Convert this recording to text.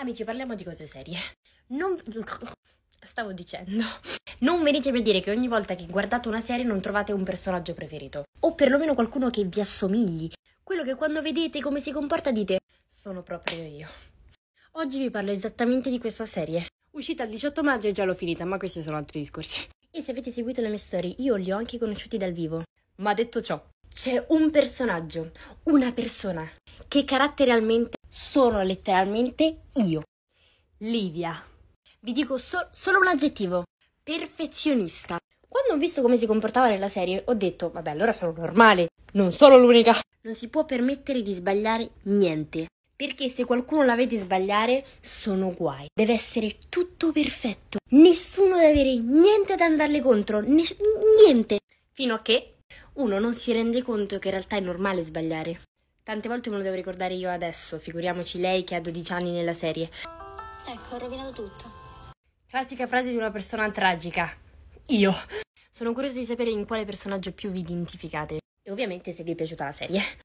Amici, parliamo di cose serie. Non... Stavo dicendo. Non venitemi a dire che ogni volta che guardate una serie non trovate un personaggio preferito. O perlomeno qualcuno che vi assomigli. Quello che quando vedete come si comporta dite sono proprio io. Oggi vi parlo esattamente di questa serie. Uscita il 18 maggio e già l'ho finita, ma questi sono altri discorsi. E se avete seguito le mie storie, io li ho anche conosciuti dal vivo. Ma detto ciò, c'è un personaggio, una persona, che caratterialmente sono letteralmente io. Livia. Vi dico so- solo un aggettivo. Perfezionista. Quando ho visto come si comportava nella serie, ho detto, vabbè, allora sono normale, non sono l'unica. Non si può permettere di sbagliare niente. Perché se qualcuno la vede sbagliare, sono guai. Deve essere tutto perfetto. Nessuno deve avere niente da andarle contro. Ne- niente. Fino a che uno non si rende conto che in realtà è normale sbagliare. Tante volte me lo devo ricordare io adesso, figuriamoci lei che ha 12 anni nella serie. Ecco, ho rovinato tutto. Classica frase di una persona tragica. Io. Sono curiosa di sapere in quale personaggio più vi identificate. E ovviamente se vi è piaciuta la serie.